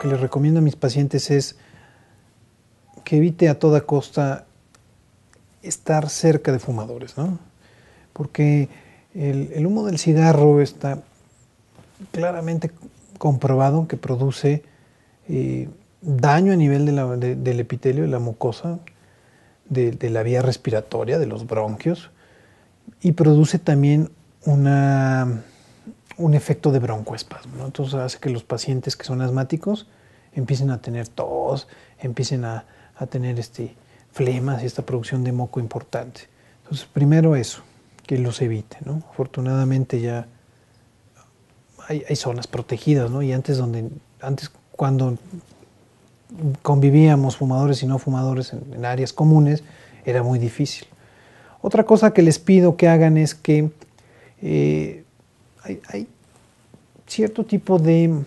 que les recomiendo a mis pacientes es que evite a toda costa estar cerca de fumadores, ¿no? Porque el, humo del cigarro está claramente comprobado que produce eh, daño a nivel del epitelio, de la mucosa, de, la vía respiratoria, de los bronquios, y produce también una un efecto de broncoespasmo. Entonces hace que los pacientes que son asmáticos empiecen a tener tos, empiecen a, tener este, flemas y esta producción de moco importante. Entonces, primero eso, que los evite. Afortunadamente ya hay, zonas protegidas, ¿no? Y antes donde, antes cuando convivíamos fumadores y no fumadores en, áreas comunes, era muy difícil. Otra cosa que les pido que hagan es que eh, hay, cierto tipo de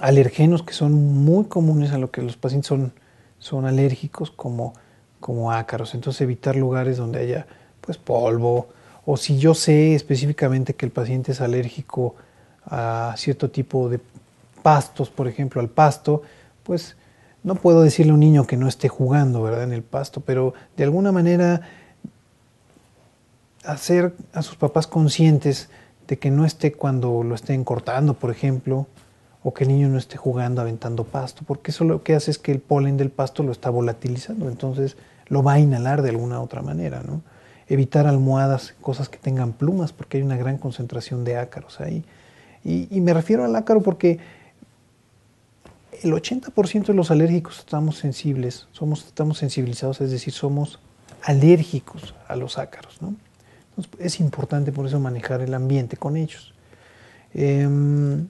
alergenos que son muy comunes a lo que los pacientes son, son alérgicos, como, como ácaros. Entonces evitar lugares donde haya pues, polvo, o si yo sé específicamente que el paciente es alérgico a cierto tipo de pastos, por ejemplo, al pasto, pues no puedo decirle a un niño que no esté jugando, ¿verdad? En el pasto, pero de alguna manera hacer a sus papás conscientes de que no esté cuando lo estén cortando, por ejemplo, o que el niño no esté jugando, aventando pasto, porque eso lo que hace es que el polen del pasto lo está volatilizando, entonces lo va a inhalar de alguna otra manera, ¿no? Evitar almohadas, cosas que tengan plumas, porque hay una gran concentración de ácaros ahí. Y, y me refiero al ácaro porque el 80% de los alérgicos estamos sensibles, somos, estamos sensibilizados, es decir, somos alérgicos a los ácaros, ¿no? es importante por eso manejar el ambiente con ellos. Em,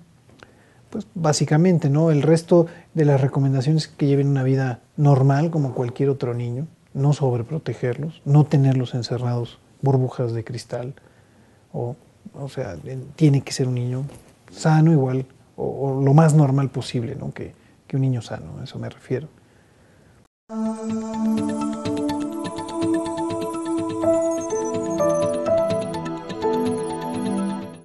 pues básicamente, ¿no? El resto de las recomendaciones que lleven una vida normal como cualquier otro niño, no sobreprotegerlos, no tenerlos encerrados, burbujas de cristal, o, sea, tiene que ser un niño sano igual, o, lo más normal posible, ¿no? Que, que un niño sano, a eso me refiero.